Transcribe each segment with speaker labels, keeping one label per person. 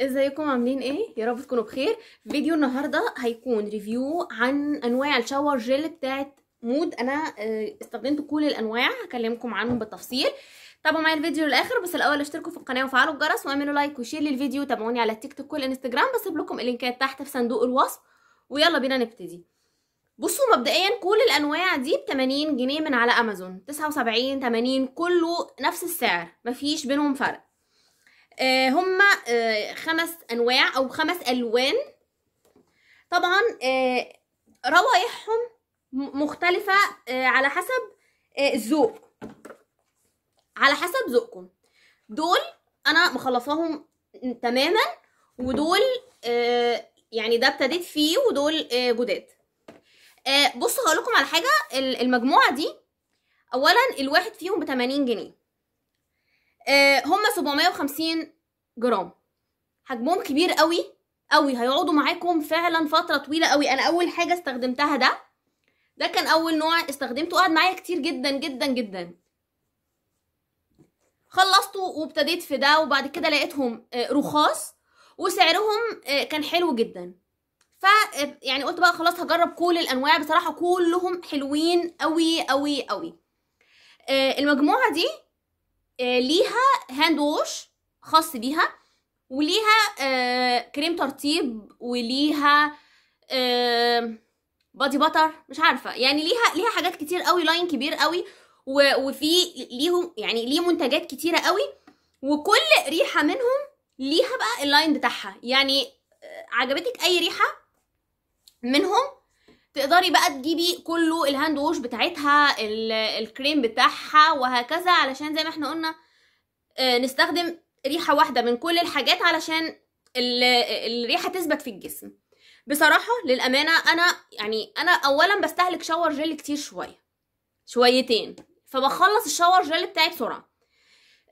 Speaker 1: ازيكم عاملين ايه يا رب تكونوا بخير فيديو النهارده هيكون ريفيو عن انواع الشاور جيل بتاعت مود انا آه، استخدمت كل الانواع هكلمكم عنهم بالتفصيل تابعوا معايا الفيديو للاخر بس الاول اشتركوا في القناه وفعلوا الجرس واعملوا لايك وشير للفيديو تابعوني على التيك توك والانستجرام بسيب لكم اللينكات تحت في صندوق الوصف ويلا بينا نبتدي بصوا مبدئيا كل الانواع دي ب 80 جنيه من على امازون 79 80 كله نفس السعر مفيش بينهم فرق آه، هم آه، خمس انواع او خمس الوان طبعا آه، روائحهم مختلفة على حسب الذوق على حسب ذوقكم دول انا مخلصاهم تماما ودول يعني ده ابتديت فيه ودول جداد بصوا هقول لكم على حاجه المجموعه دي اولا الواحد فيهم ب 80 جنيه آه، هم 750 جرام حجمهم كبير قوي قوي هيقعدوا معاكم فعلا فتره طويله قوي انا اول حاجه استخدمتها ده ده كان اول نوع استخدمته قعد معايا كتير جدا جدا جدا خلصته وابتديت في ده وبعد كده لقيتهم آه، رخاص وسعرهم آه، كان حلو جدا ف يعني قلت بقى خلاص هجرب كل الانواع بصراحه كلهم حلوين قوي قوي قوي المجموعه دي آه، ليها هاند ووش خاص بيها وليها آه، كريم ترطيب وليها بادي باتر مش عارفه يعني ليها ليها حاجات كتير قوي لاين كبير قوي وفي ليهم يعني ليه منتجات كتيره قوي وكل ريحه منهم ليها بقى اللاين بتاعها يعني آه، عجبتك اي ريحه منهم تقدري بقى تجيبي كله الهاند ووش بتاعتها الكريم بتاعها وهكذا علشان زي ما احنا قلنا آه، نستخدم ريحة واحدة من كل الحاجات علشان الريحة تثبت في الجسم بصراحة للأمانة أنا يعني أنا أولا بستهلك شاور جل كتير شوية شويتين فبخلص الشاور جل بتاعي بسرعة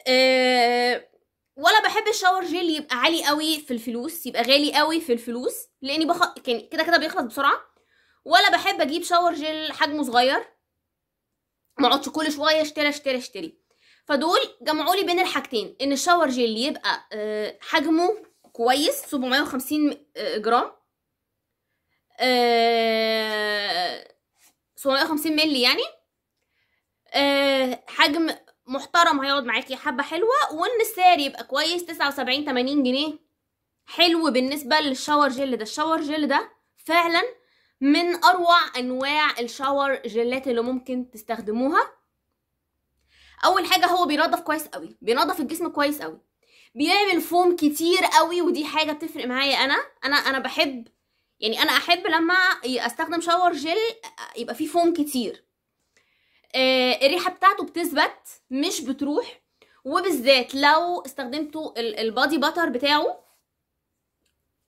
Speaker 1: آه، ولا بحب الشاور جل يبقى عالي قوي في الفلوس يبقى غالي قوي في الفلوس لاني بخ... كده كده بيخلص بسرعه ولا بحب اجيب شاور جل حجمه صغير ما اقعدش كل شويه اشتري اشتري اشتري فدول جمعوا لي بين الحاجتين ان الشاور جل يبقى آه، حجمه كويس 750 آه، جرام 750 آه، مللي يعني حجم محترم هيقعد معاكي حبه حلوه وان السعر يبقى كويس 79 80 جنيه حلو بالنسبه للشاور جل ده الشاور جل ده فعلا من اروع انواع الشاور جيلات اللي ممكن تستخدموها اول حاجه هو بينظف كويس قوي بينظف الجسم كويس قوي بيعمل فوم كتير قوي ودي حاجه بتفرق معايا انا انا انا بحب يعني انا احب لما استخدم شاور جيل آه، يبقى فيه فوم كتير آه الريحه بتاعته بتثبت مش بتروح وبالذات لو استخدمتوا البادي باتر بتاعه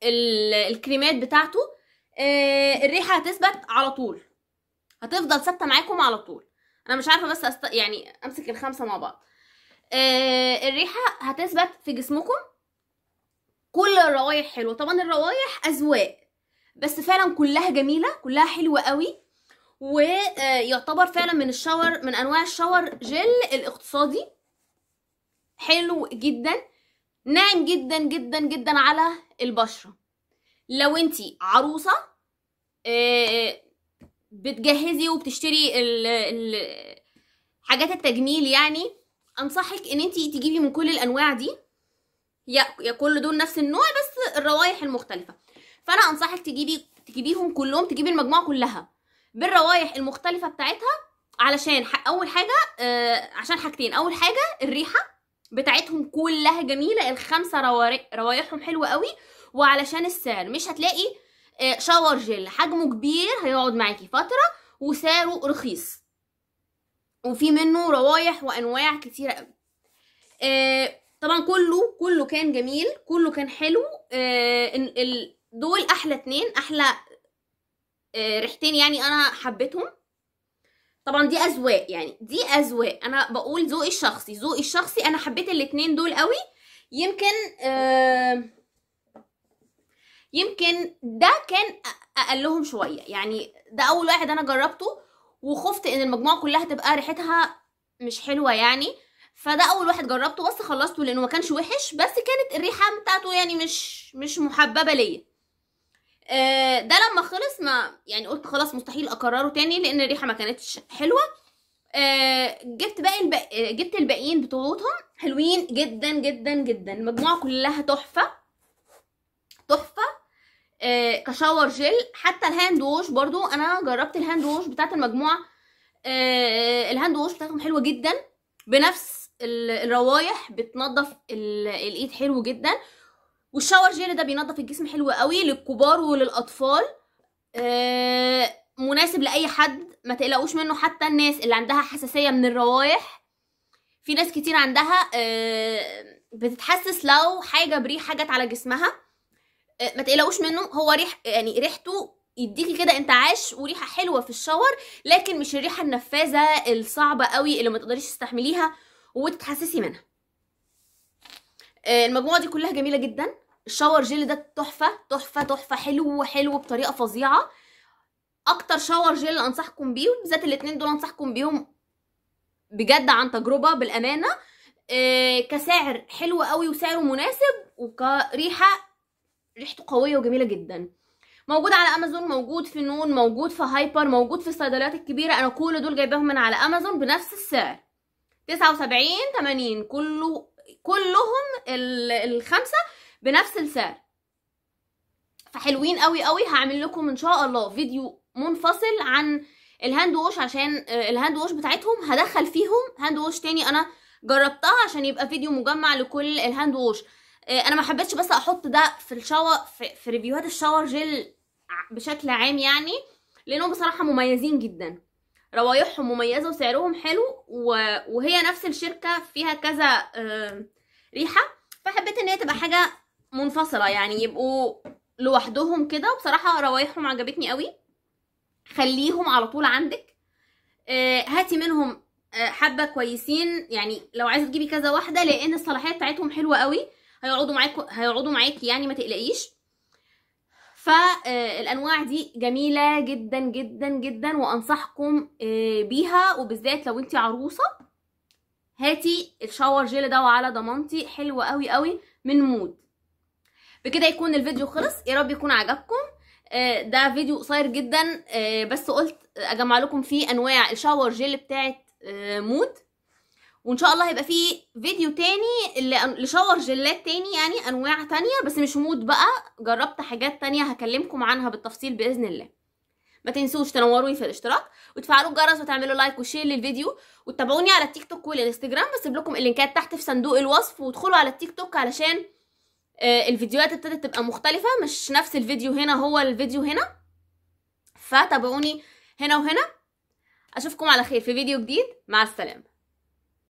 Speaker 1: الكريمات بتاعته آه، الريحه هتثبت على طول هتفضل ثابته معاكم على طول انا مش عارفه بس أست... يعني امسك الخمسه مع بعض آه الريحه هتثبت في جسمكم كل الروايح حلوه طبعا الروايح اذواق بس فعلا كلها جميله كلها حلوه قوي ويعتبر آه، فعلا من الشاور من انواع الشاور جل الاقتصادي حلو جدا ناعم جدا جدا جدا على البشره لو انتي عروسه آه، بتجهزي وبتشتري ال ال حاجات التجميل يعني انصحك ان انت تجيبي من كل الانواع دي يا كل دول نفس النوع بس الروايح المختلفه فانا انصحك تجيبي تجيبيهم كلهم تجيبي المجموعه كلها بالروايح المختلفه بتاعتها علشان اول حاجه آه، عشان حاجتين اول حاجه الريحه بتاعتهم كلها جميله الخمسه روايحهم حلوه قوي وعلشان السعر مش هتلاقي آه، شاور جيل حجمه كبير هيقعد معاكي فتره وسعره رخيص وفي منه روايح وانواع كتيره قوي آه، طبعا كله كله كان جميل كله كان حلو آه، دول احلى اتنين احلى ريحتين يعني انا حبيتهم طبعا دي اذواق يعني دي اذواق انا بقول ذوقي الشخصي ذوقي الشخصي انا حبيت الاتنين دول قوي يمكن آه يمكن ده كان اقلهم شويه يعني ده اول واحد انا جربته وخفت ان المجموعه كلها تبقى ريحتها مش حلوه يعني فده اول واحد جربته بس خلصته لانه ما كانش وحش بس كانت الريحه بتاعته يعني مش مش محببه ليا آه، ده لما خلص ما يعني قلت خلاص مستحيل اكرره تاني لان الريحه ما كانتش حلوه آه، جبت باقي الباقي جبت الباقيين بتوعهم حلوين جدا جدا جدا المجموعه كلها تحفه تحفه آه، كشاور جيل حتى الهاند ووش برضو انا جربت الهاند ووش بتاعت المجموعه آه، الهاند ووش بتاعتهم حلوه جدا بنفس الروايح بتنضف الايد حلو جدا والشاور جيل ده بينضف الجسم حلو قوي للكبار وللاطفال آه، مناسب لاي حد ما تقلقوش منه حتى الناس اللي عندها حساسيه من الروايح في ناس كتير عندها بتتحسس لو حاجه بريحه جت على جسمها آه، ما تقلقوش منه هو ريح يعني ريحته يديكي كده انتعاش وريحه حلوه في الشاور لكن مش الريحه النفاذه الصعبه قوي اللي ما تقدريش تستحمليها وتتحسسي منها آه، المجموعه دي كلها جميله جدا الشاور جيل ده تحفه تحفه تحفه حلو حلو بطريقه فظيعه اكتر شاور جيل انصحكم بيه بالذات الاثنين دول انصحكم بيهم بجد عن تجربه بالامانه آه، كسعر حلو قوي وسعره مناسب وكريحه ريحته قويه وجميله جدا موجود على امازون موجود في نون موجود في هايبر موجود في الصيدليات الكبيره انا كل دول جايباهم من على امازون بنفس السعر 79 80 كله كلهم الخمسه بنفس السعر فحلوين قوي قوي هعمل لكم ان شاء الله فيديو منفصل عن الهاند ووش عشان آه، الهاند ووش بتاعتهم هدخل فيهم هاند ووش تاني انا جربتها عشان يبقى فيديو مجمع لكل الهاند ووش إيه، انا ما حبيتش بس احط ده في الشاور في, في ريفيوهات الشاور جيل بشكل عام يعني لانهم بصراحه مميزين جدا روايحهم مميزه وسعرهم حلو وهي نفس الشركه فيها كذا آه، ريحه فحبيت ان هي تبقى حاجه منفصله يعني يبقوا لوحدهم كده وبصراحه روايحهم عجبتني قوي خليهم على طول عندك آه، هاتي منهم آه، حبه كويسين يعني لو عايزه تجيبي كذا واحده لان الصلاحيه بتاعتهم حلوه قوي هيقعدوا معاكوا هيقعدوا معاكي يعني ما تقلقيش فالانواع آه، دي جميله جدا جدا جدا وانصحكم آه، بيها وبالذات لو انت عروسه هاتي الشاور جيل ده وعلى ضمانتي حلو قوي قوي من مود بكده يكون الفيديو خلص يا رب يكون عجبكم آه، ده فيديو قصير جدا بس قلت اجمع لكم فيه انواع الشاور جيل بتاعت مود وان شاء الله هيبقى فيه فيديو تاني لشاور جيلات تاني يعني انواع تانية بس مش مود بقى جربت حاجات تانية هكلمكم عنها بالتفصيل باذن الله ما تنسوش تنوروني في الاشتراك وتفعلوا الجرس وتعملوا لايك وشير للفيديو وتتابعوني على التيك توك والانستجرام بسيب لكم اللينكات تحت في صندوق الوصف وادخلوا على التيك توك علشان آه، الفيديوهات ابتدت تبقى مختلفة مش نفس الفيديو هنا هو الفيديو هنا فتابعوني هنا وهنا اشوفكم على خير في فيديو جديد مع السلامة